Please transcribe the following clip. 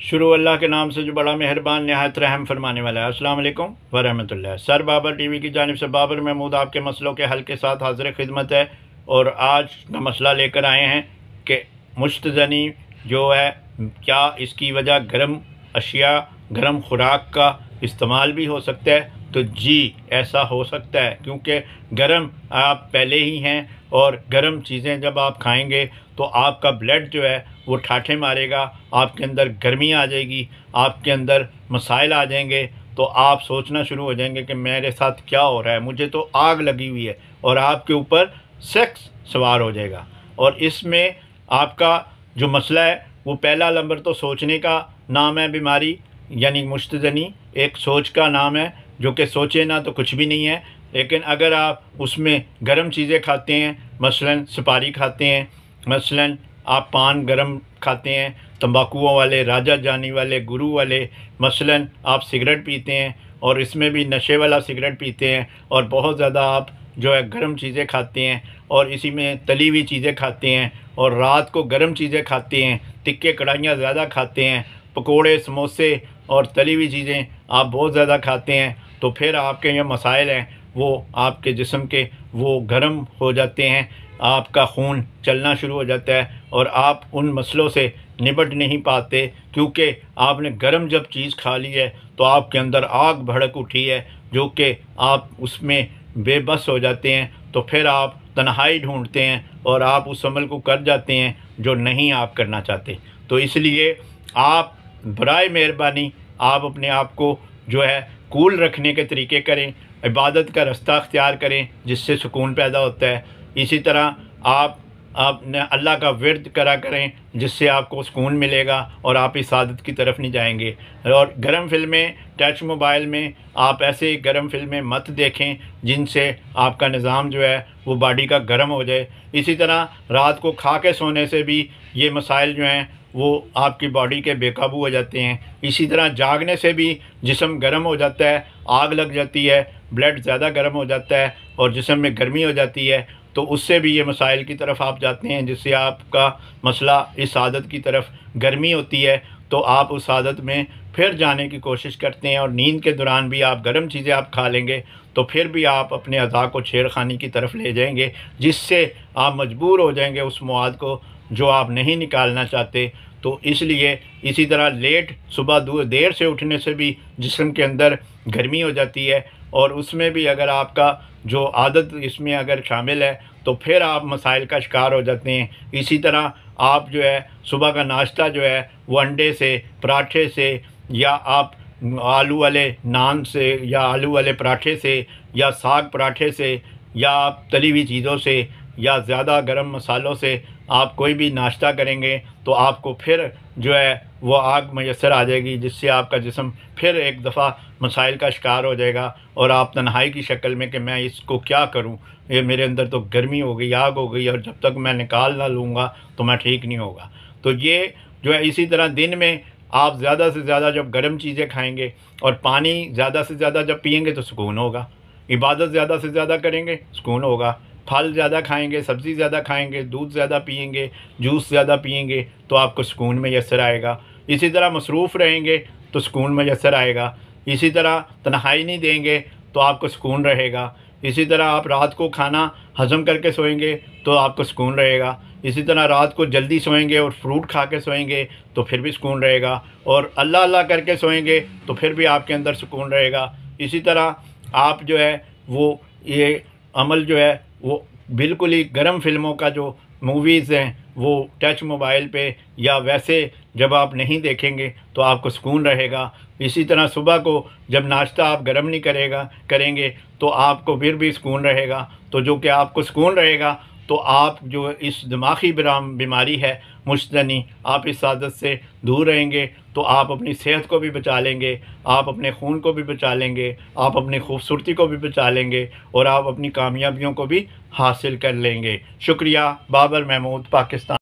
शुरू अल्लाह के नाम से जो बड़ा मेहरबान नहायत रहम फरमाने वाला है अस्सलाम वालेकुम वरहमतुल्लाह सर बाबर टीवी की जानब से बाबर महमूद आपके मसलों के हल के साथ हाजिर खिदमत है और आज का मसला लेकर आए हैं कि मुश्तजनी जो है क्या इसकी वजह गर्म अशिया गर्म खुराक का इस्तेमाल भी हो सकता है तो जी ऐसा हो सकता है क्योंकि गर्म आप पहले ही हैं और गर्म चीज़ें जब आप खाएंगे तो आपका ब्लड जो है वो ठाठे मारेगा आपके अंदर गर्मी आ जाएगी आपके अंदर मसाइल आ जाएंगे तो आप सोचना शुरू हो जाएंगे कि मेरे साथ क्या हो रहा है मुझे तो आग लगी हुई है और आपके ऊपर सेक्स सवार हो जाएगा और इसमें आपका जो मसला है वो पहला नंबर तो सोचने का नाम है बीमारी यानी मुश्तनी एक सोच का नाम है जो कि सोचे ना तो कुछ भी नहीं है लेकिन अगर आप उसमें गर्म चीज़ें खाते हैं मसलन सुपारी खाते हैं मसलन आप पान गर्म खाते हैं तम्बाकुओं वाले राजा जानी वाले गुरु वाले मसलन आप सिगरेट पीते हैं और इसमें भी नशे वाला सिगरेट पीते हैं और बहुत ज़्यादा आप जो है गर्म चीज़ें खाते हैं और इसी में तली हुई चीज़ें खाते हैं और रात को गर्म चीज़ें खाते हैं टिक्के कढ़ाइयाँ ज़्यादा खाते हैं पकोड़े समोसे और तली हुई चीज़ें आप बहुत ज़्यादा खाते हैं तो फिर आपके यहाँ मसाइल हैं वो आपके जिसम के वो गर्म हो जाते हैं आपका खून चलना शुरू हो जाता है और आप उन मसलों से निपट नहीं पाते क्योंकि आपने गर्म जब चीज़ खा ली है तो आपके अंदर आग भड़क उठी है जो कि आप उसमें बेबस हो जाते हैं तो फिर आप तन्हाई ढूंढते हैं और आप उस अमल को कर जाते हैं जो नहीं आप करना चाहते तो इसलिए आप बर मेहरबानी आप अपने आप को जो है कूल रखने के तरीके करें इबादत का रास्ता अख्तियार करें जिससे सुकून पैदा होता है इसी तरह आप आपने अल्लाह का वर्द करा करें जिससे आपको सुकून मिलेगा और आप इस आदत की तरफ नहीं जाएंगे और गर्म फिल्में टच मोबाइल में आप ऐसे गर्म फिल्में मत देखें जिनसे आपका निज़ाम जो है वो बॉडी का गर्म हो जाए इसी तरह रात को खा के सोने से भी ये मसाइल जो हैं वो आपकी बॉडी के बेकाबू हो जाते हैं इसी तरह जागने से भी जिसम गर्म हो जाता है आग लग जाती है ब्लड ज़्यादा गर्म हो जाता है और जिसम में गर्मी हो जाती है तो उससे भी ये मसाइल की तरफ आप जाते हैं जिससे आपका मसला इस आदत की तरफ गर्मी होती है तो आप उस आदत में फिर जाने की कोशिश करते हैं और नींद के दौरान भी आप गर्म चीज़ें आप खा लेंगे तो फिर भी आप अपने अदा को छेड़खानी की तरफ ले जाएंगे जिससे आप मजबूर हो जाएंगे उस मवाद को जो आप नहीं निकालना चाहते तो इसलिए इसी तरह लेट सुबह दूर देर से उठने से भी जिसम के अंदर गर्मी हो जाती है और उसमें भी अगर आपका जो आदत इसमें अगर शामिल है तो फिर आप मसाइल का शिकार हो जाते हैं इसी तरह आप जो है सुबह का नाश्ता जो है वो अंडे से पराठे से या आप आलू वाले नान से या आलू वाले पराठे से या साग पराठे से या आप तली हुई चीज़ों से या ज़्यादा गर्म मसालों से आप कोई भी नाश्ता करेंगे तो आपको फिर जो है वो आग मैसर आ जाएगी जिससे आपका जिसम फिर एक दफ़ा मसाइल का शिकार हो जाएगा और आप तन्हाई की शक्ल में कि मैं इसको क्या करूं ये मेरे अंदर तो गर्मी हो गई आग हो गई और जब तक मैं निकाल ना लूँगा तो मैं ठीक नहीं होगा तो ये जो है इसी तरह दिन में आप ज़्यादा से ज़्यादा जब गर्म चीज़ें खाएँगे और पानी ज़्यादा से ज़्यादा जब पियेंगे तो सुकून होगा इबादत ज़्यादा से ज़्यादा करेंगे सुकून होगा फल ज़्यादा खाएंगे सब्ज़ी ज़्यादा खाएंगे दूध ज़्यादा पियेंगे जूस ज़्यादा पियेंगे तो आपको सुकून मैसर आएगा इसी तरह मसरूफ़ रहेंगे तो सुकून मैसर आएगा इसी तरह तनहाई नहीं देंगे तो आपको सुकून रहेगा इसी तरह आप रात को खाना हज़म करके सोएंगे तो आपको सुकून रहेगा इसी तरह रात को जल्दी सोएंगे और फ्रूट खा के सोएंगे तो फिर भी सुकून रहेगा और अल्लाह अल्लाह करके सोएंगे तो फिर भी आपके अंदर सुकून रहेगा इसी तरह आप जो है वो ये अमल जो है वो बिल्कुल ही गर्म फिल्मों का जो मूवीज़ हैं वो टच मोबाइल पे या वैसे जब आप नहीं देखेंगे तो आपको सुकून रहेगा इसी तरह सुबह को जब नाश्ता आप गर्म नहीं करेगा करेंगे तो आपको फिर भी सुकून रहेगा तो जो कि आपको सुकून रहेगा तो आप जो इस दिमागी बीमारी है मुश्तनी आप इस आदत से दूर रहेंगे तो आप अपनी सेहत को भी बचा लेंगे आप अपने खून को भी बचा लेंगे आप अपनी खूबसूरती को भी बचा लेंगे और आप अपनी कामयाबियों को भी हासिल कर लेंगे शुक्रिया बाबर महमूद पाकिस्तान